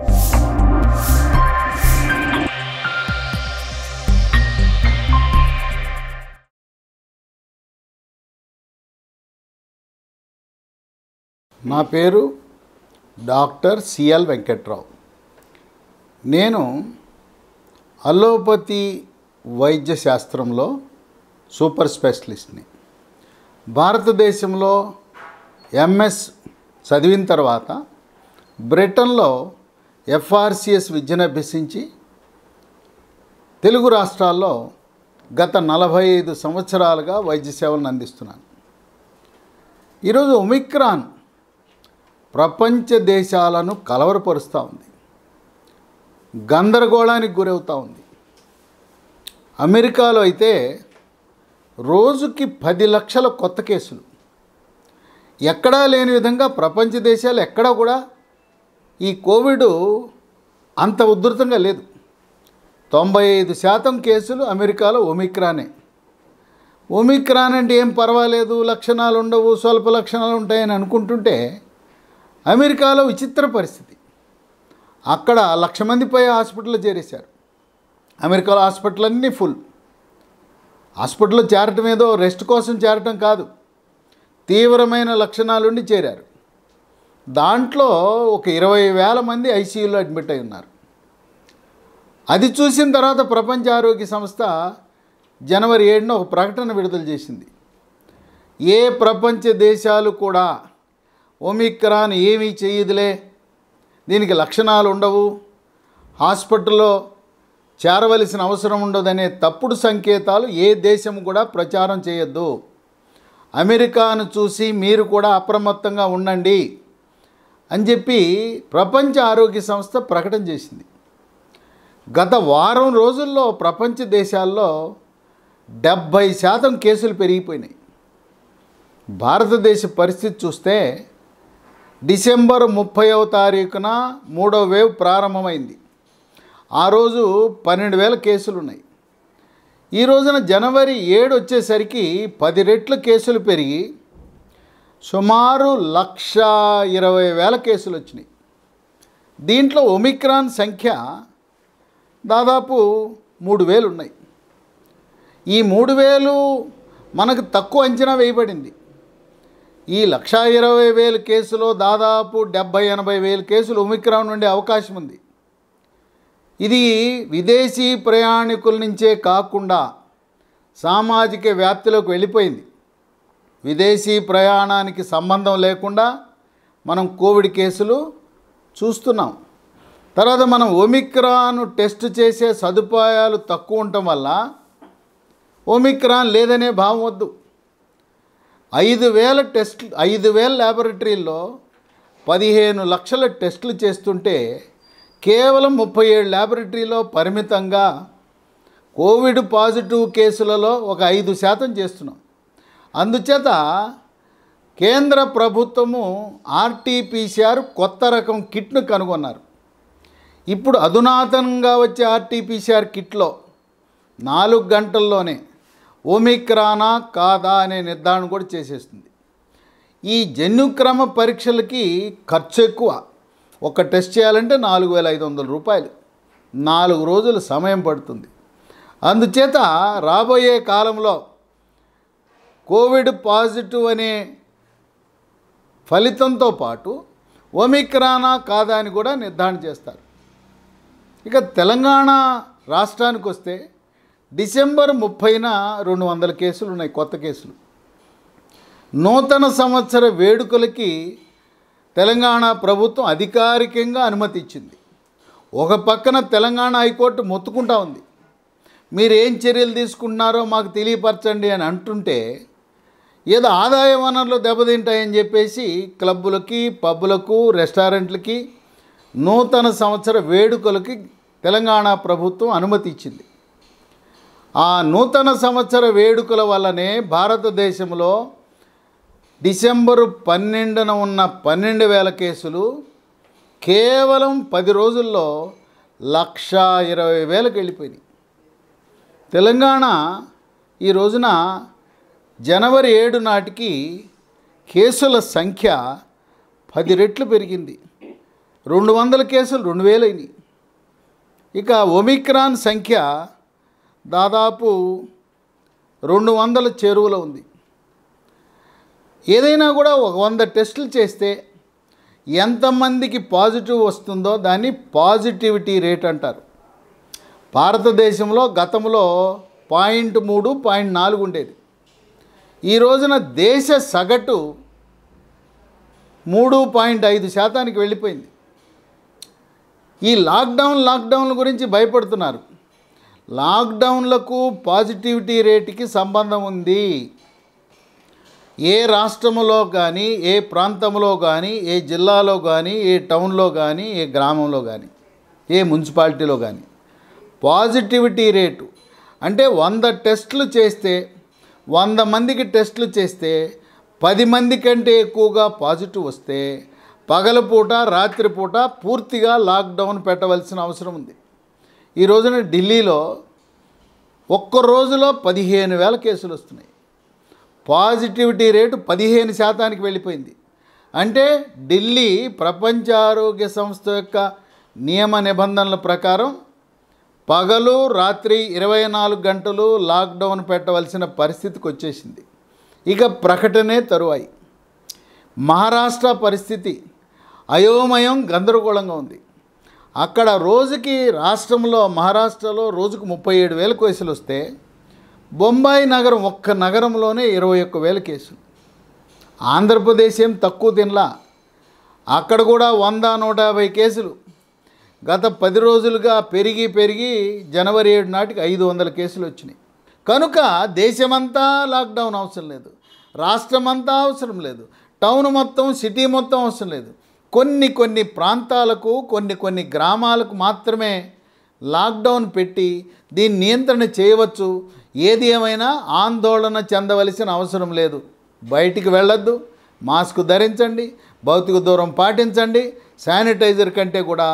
నా పేరు doctor CL Venkatrao నేను అలోపతి వైద్య శాస్త్రంలో సూపర్ స్పెషలిస్ట్ని భారతదేశంలో ఎంఎస్ చదివిన తర్వాత బ్రిటన్లో ఎఫ్ఆర్సిఎస్ విద్యను అభ్యసించి తెలుగు రాష్ట్రాల్లో గత నలభై ఐదు సంవత్సరాలుగా వైద్య సేవలను అందిస్తున్నాను ఈరోజు ఒమిక్రాన్ ప్రపంచ దేశాలను కలవరపరుస్తూ ఉంది గందరగోళానికి గురవుతూ ఉంది అమెరికాలో అయితే రోజుకి పది లక్షల కొత్త కేసులు ఎక్కడా లేని విధంగా ప్రపంచ దేశాలు ఎక్కడా కూడా ఈ కోవిడ్ అంత ఉధృతంగా లేదు తొంభై ఐదు శాతం కేసులు అమెరికాలో ఒమిక్రానే ఒమిక్రాన్ అంటే ఏం పర్వాలేదు లక్షణాలు ఉండవు స్వల్ప లక్షణాలు ఉంటాయని అనుకుంటుంటే అమెరికాలో విచిత్ర పరిస్థితి అక్కడ లక్ష మందిపై హాస్పిటల్లో చేరేశారు అమెరికాలో హాస్పిటల్ అన్నీ ఫుల్ హాస్పిటల్లో చేరటం ఏదో రెస్ట్ కోసం చేరటం కాదు తీవ్రమైన లక్షణాలుండి చేరారు దాంట్లో ఒక ఇరవై వేల మంది ఐసీయూలో అడ్మిట్ అయి ఉన్నారు అది చూసిన తర్వాత ప్రపంచ ఆరోగ్య సంస్థ జనవరి ఏడున ఒక ప్రకటన విడుదల చేసింది ఏ ప్రపంచ దేశాలు కూడా ఒమిక్రాన్ ఏమీ చేయదులే దీనికి లక్షణాలు ఉండవు హాస్పిటల్లో చేరవలసిన అవసరం ఉండదనే తప్పుడు సంకేతాలు ఏ దేశం కూడా ప్రచారం చేయొద్దు అమెరికాను చూసి మీరు కూడా అప్రమత్తంగా ఉండండి అని చెప్పి ప్రపంచ ఆరోగ్య సంస్థ ప్రకటన చేసింది గత వారం రోజుల్లో ప్రపంచ దేశాల్లో డెబ్భై శాతం కేసులు పెరిగిపోయినాయి భారతదేశ పరిస్థితి చూస్తే డిసెంబర్ ముప్పైవ తారీఖున మూడవ వేవ్ ప్రారంభమైంది ఆ రోజు పన్నెండు వేల కేసులు ఉన్నాయి ఈ రోజున జనవరి ఏడు వచ్చేసరికి పది రెట్లు కేసులు పెరిగి సుమారు లక్ష ఇరవై వేల కేసులు వచ్చినాయి దీంట్లో ఒమిక్రాన్ సంఖ్య దాదాపు మూడు వేలు ఉన్నాయి ఈ మూడు వేలు మనకు తక్కువ అంచనా వేయబడింది ఈ లక్ష ఇరవై వేలు కేసులో దాదాపు డెబ్భై ఎనభై వేలు కేసులు ఒమిక్రాన్ నుండి అవకాశం ఉంది ఇది విదేశీ ప్రయాణికుల నుంచే కాకుండా సామాజిక వ్యాప్తిలోకి వెళ్ళిపోయింది విదేశీ ప్రయాణానికి సంబంధం లేకుండా మనం కోవిడ్ కేసులు చూస్తున్నాం తర్వాత మనం ఒమిక్రాన్ టెస్ట్ చేసే సదుపాయాలు తక్కువ ఉండటం వల్ల ఒమిక్రాన్ లేదనే భావం వద్దు ఐదు వేల టెస్ట్ ఐదు వేల ల్యాబొరేటరీల్లో పదిహేను లక్షల టెస్టులు చేస్తుంటే కేవలం ముప్పై ఏడు ల్యాబొరేటరీలో పరిమితంగా కోవిడ్ పాజిటివ్ కేసులలో ఒక ఐదు శాతం చేస్తున్నాం అందుచేత కేంద్ర ప్రభుత్వము ఆర్టీపీసీఆర్ కొత్త రకం కిట్ను కనుగొన్నారు ఇప్పుడు అధునాతనంగా వచ్చే ఆర్టీపీసీఆర్ కిట్లో నాలుగు గంటల్లోనే ఓమిక్రానా కాదా అనే నిర్ధారణ కూడా చేసేస్తుంది ఈ జన్యుక్రమ పరీక్షలకి ఖర్చు ఎక్కువ ఒక టెస్ట్ చేయాలంటే నాలుగు వేల ఐదు వందల రూపాయలు నాలుగు రోజులు సమయం పడుతుంది అందుచేత రాబోయే కాలంలో కోవిడ్ పాజిటివ్ అనే ఫలితంతో పాటు ఒమిక్రానా కాదా అని కూడా నిర్ధారణ చేస్తారు ఇక తెలంగాణ రాష్ట్రానికి వస్తే డిసెంబర్ ముప్పైన రెండు వందల కేసులు ఉన్నాయి కొత్త కేసులు నూతన సంవత్సర వేడుకలకి తెలంగాణ ప్రభుత్వం అధికారికంగా అనుమతి ఇచ్చింది ఒక పక్కన తెలంగాణ హైకోర్టు మొత్తుకుంటా ఉంది మీరు ఏం చర్యలు తీసుకుంటున్నారో మాకు తెలియపరచండి అని అంటుంటే ఏదో ఆదాయ వనరులు దెబ్బతింటాయని చెప్పేసి క్లబ్బులకి పబ్బులకు రెస్టారెంట్లకి నూతన సంవత్సర వేడుకలకి తెలంగాణ ప్రభుత్వం అనుమతి ఇచ్చింది ఆ నూతన సంవత్సర వేడుకల వల్లనే భారతదేశంలో డిసెంబరు పన్నెండున ఉన్న పన్నెండు వేల కేసులు కేవలం పది రోజుల్లో లక్ష ఇరవై వేలకు వెళ్ళిపోయినాయి తెలంగాణ ఈ రోజున జనవరి ఏడు నాటికి కేసుల సంఖ్య పది రెట్లు పెరిగింది రెండు వందల కేసులు రెండు వేలైనవి ఇక ఒమిక్రాన్ సంఖ్య దాదాపు రెండు వందల చేరువలో ఉంది ఏదైనా కూడా ఒక వంద టెస్టులు చేస్తే ఎంతమందికి పాజిటివ్ వస్తుందో దాన్ని పాజిటివిటీ రేట్ అంటారు భారతదేశంలో గతంలో పాయింట్ మూడు పాయింట్ నాలుగు ఉండేది ఈ రోజున దేశ సగటు మూడు పాయింట్ ఐదు శాతానికి వెళ్ళిపోయింది ఈ లాక్డౌన్ లాక్డౌన్ల గురించి భయపడుతున్నారు లాక్డౌన్లకు పాజిటివిటీ రేటుకి సంబంధం ఉంది ఏ రాష్ట్రములో కానీ ఏ ప్రాంతంలో కానీ ఏ జిల్లాలో కానీ ఏ టౌన్లో కానీ ఏ గ్రామంలో కానీ ఏ మున్సిపాలిటీలో కానీ పాజిటివిటీ రేటు అంటే వంద టెస్టులు చేస్తే వంద మందికి టెస్టులు చేస్తే పది మంది కంటే ఎక్కువగా పాజిటివ్ వస్తే పగలపూట రాత్రిపూట పూర్తిగా లాక్డౌన్ పెట్టవలసిన అవసరం ఉంది ఈ రోజున ఢిల్లీలో ఒక్క రోజులో పదిహేను వేల కేసులు వస్తున్నాయి పాజిటివిటీ రేటు పదిహేను శాతానికి వెళ్ళిపోయింది అంటే ఢిల్లీ ప్రపంచ ఆరోగ్య సంస్థ యొక్క నియమ నిబంధనల ప్రకారం పగలు రాత్రి ఇరవై నాలుగు గంటలు లాక్డౌన్ పెట్టవలసిన పరిస్థితికి వచ్చేసింది ఇక ప్రకటనే తరువాయి మహారాష్ట్ర పరిస్థితి అయోమయం గందరగోళంగా ఉంది అక్కడ రోజుకి రాష్ట్రంలో మహారాష్ట్రలో రోజుకు ముప్పై ఏడు వేల కేసులు వస్తే బొంబాయి నగరం ఒక్క నగరంలోనే ఇరవై ఒక్క వేల కేసులు ఆంధ్రప్రదేశ్ ఏం తక్కువ తినలా అక్కడ కూడా వంద నూట యాభై కేసులు గత పది రోజులుగా పెరిగి పెరిగి జనవరి ఏడు నాటికి ఐదు వందల కేసులు వచ్చినాయి కనుక దేశమంతా లాక్డౌన్ అవసరం లేదు రాష్ట్రమంతా అవసరం లేదు టౌన్ మొత్తం సిటీ మొత్తం అవసరం లేదు కొన్ని కొన్ని ప్రాంతాలకు కొన్ని కొన్ని గ్రామాలకు మాత్రమే లాక్డౌన్ పెట్టి దీన్ని నియంత్రణ చేయవచ్చు ఏది ఏమైనా ఆందోళన చెందవలసిన అవసరం లేదు బయటికి వెళ్ళొద్దు మాస్క్ ధరించండి భౌతిక దూరం పాటించండి శానిటైజర్ కంటే కూడా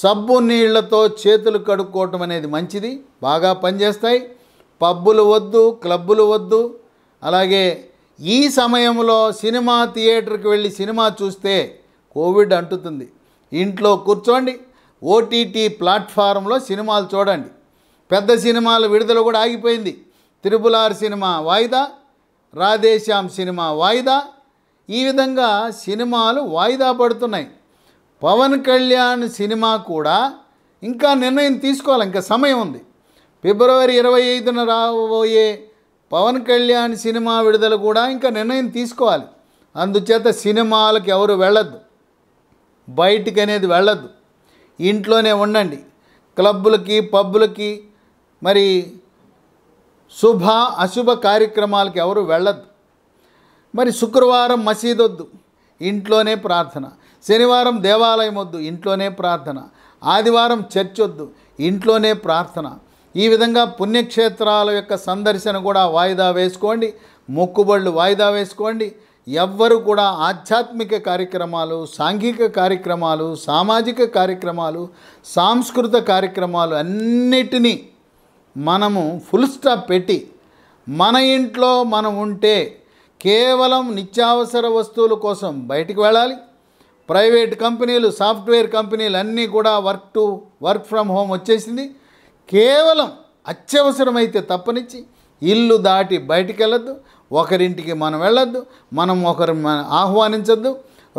సబ్బు నీళ్లతో చేతులు కడుక్కోవటం అనేది మంచిది బాగా పనిచేస్తాయి పబ్బులు వద్దు క్లబ్బులు వద్దు అలాగే ఈ సమయంలో సినిమా థియేటర్కి వెళ్ళి సినిమా చూస్తే కోవిడ్ అంటుతుంది ఇంట్లో కూర్చోండి ఓటీటీ ప్లాట్ఫారంలో సినిమాలు చూడండి పెద్ద సినిమాల విడుదల కూడా ఆగిపోయింది త్రిపులార్ సినిమా వాయిదా రాధేశ్యాం సినిమా వాయిదా ఈ విధంగా సినిమాలు వాయిదా పడుతున్నాయి పవన్ కళ్యాణ్ సినిమా కూడా ఇంకా నిర్ణయం తీసుకోవాలి ఇంకా సమయం ఉంది ఫిబ్రవరి ఇరవై ఐదున రాబోయే పవన్ కళ్యాణ్ సినిమా విడుదల కూడా ఇంకా నిర్ణయం తీసుకోవాలి అందుచేత సినిమాలకు ఎవరు వెళ్ళద్దు బయటికి అనేది వెళ్ళద్దు ఇంట్లోనే ఉండండి క్లబ్బులకి పబ్బులకి మరి శుభ అశుభ కార్యక్రమాలకు ఎవరు వెళ్ళద్దు మరి శుక్రవారం వద్దు ఇంట్లోనే ప్రార్థన శనివారం దేవాలయం వద్దు ఇంట్లోనే ప్రార్థన ఆదివారం చర్చ్ వద్దు ఇంట్లోనే ప్రార్థన ఈ విధంగా పుణ్యక్షేత్రాల యొక్క సందర్శన కూడా వాయిదా వేసుకోండి మొక్కుబళ్ళు వాయిదా వేసుకోండి ఎవ్వరు కూడా ఆధ్యాత్మిక కార్యక్రమాలు సాంఘిక కార్యక్రమాలు సామాజిక కార్యక్రమాలు సాంస్కృత కార్యక్రమాలు అన్నిటినీ మనము ఫుల్ స్టాప్ పెట్టి మన ఇంట్లో మనం ఉంటే కేవలం నిత్యావసర వస్తువుల కోసం బయటికి వెళ్ళాలి ప్రైవేట్ కంపెనీలు సాఫ్ట్వేర్ కంపెనీలు అన్నీ కూడా work to work from home వచ్చేసింది కేవలం అత్యవసరమైతే తప్పనిచ్చి ఇల్లు దాటి బయటికి వెళ్ళద్దు ఒకరింటికి మనం వెళ్ళొద్దు మనం ఒకరి ఆహ్వానించద్దు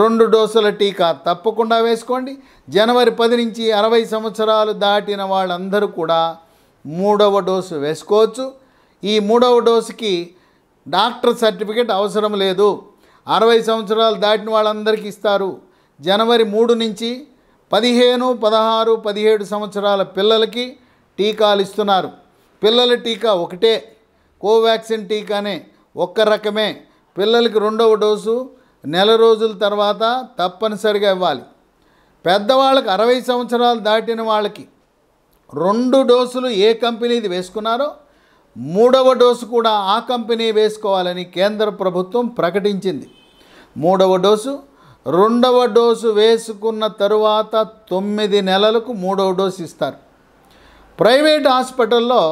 రెండు డోసుల టీకా తప్పకుండా వేసుకోండి జనవరి పది నుంచి అరవై సంవత్సరాలు దాటిన వాళ్ళందరూ కూడా మూడవ డోసు వేసుకోవచ్చు ఈ మూడవ డోసుకి డాక్టర్ సర్టిఫికేట్ అవసరం లేదు అరవై సంవత్సరాలు దాటిన వాళ్ళందరికీ ఇస్తారు జనవరి మూడు నుంచి పదిహేను పదహారు పదిహేడు సంవత్సరాల పిల్లలకి టీకాలు ఇస్తున్నారు పిల్లల టీకా ఒకటే కోవాక్సిన్ టీకానే ఒక్క రకమే పిల్లలకి రెండవ డోసు నెల రోజుల తర్వాత తప్పనిసరిగా ఇవ్వాలి పెద్దవాళ్ళకి అరవై సంవత్సరాలు దాటిన వాళ్ళకి రెండు డోసులు ఏ కంపెనీది వేసుకున్నారో మూడవ డోసు కూడా ఆ కంపెనీ వేసుకోవాలని కేంద్ర ప్రభుత్వం ప్రకటించింది మూడవ డోసు రెండవ డోసు వేసుకున్న తరువాత తొమ్మిది నెలలకు మూడవ డోసు ఇస్తారు ప్రైవేట్ హాస్పిటల్లో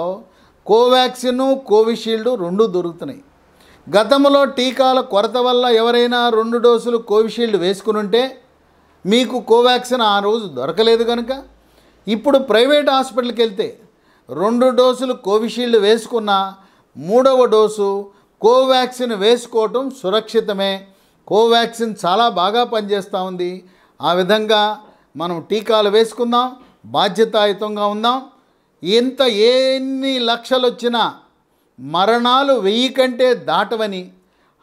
కోవాక్సిన్ కోవిషీల్డ్ రెండు దొరుకుతున్నాయి గతంలో టీకాల కొరత వల్ల ఎవరైనా రెండు డోసులు కోవిషీల్డ్ వేసుకునుంటే మీకు కోవాక్సిన్ ఆ రోజు దొరకలేదు కనుక ఇప్పుడు ప్రైవేట్ హాస్పిటల్కి వెళ్తే రెండు డోసులు కోవిషీల్డ్ వేసుకున్న మూడవ డోసు కోవాక్సిన్ వేసుకోవటం సురక్షితమే కోవాక్సిన్ చాలా బాగా పనిచేస్తూ ఉంది ఆ విధంగా మనం టీకాలు వేసుకుందాం బాధ్యతాయుతంగా ఉందాం ఇంత ఎన్ని లక్షలు వచ్చినా మరణాలు వెయ్యి కంటే దాటవని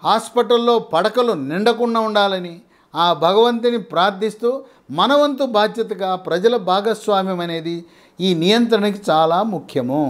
హాస్పిటల్లో పడకలు నిండకుండా ఉండాలని ఆ భగవంతుని ప్రార్థిస్తూ మనవంతు బాధ్యతగా ప్రజల భాగస్వామ్యం అనేది ఈ నియంత్రణకి చాలా ముఖ్యము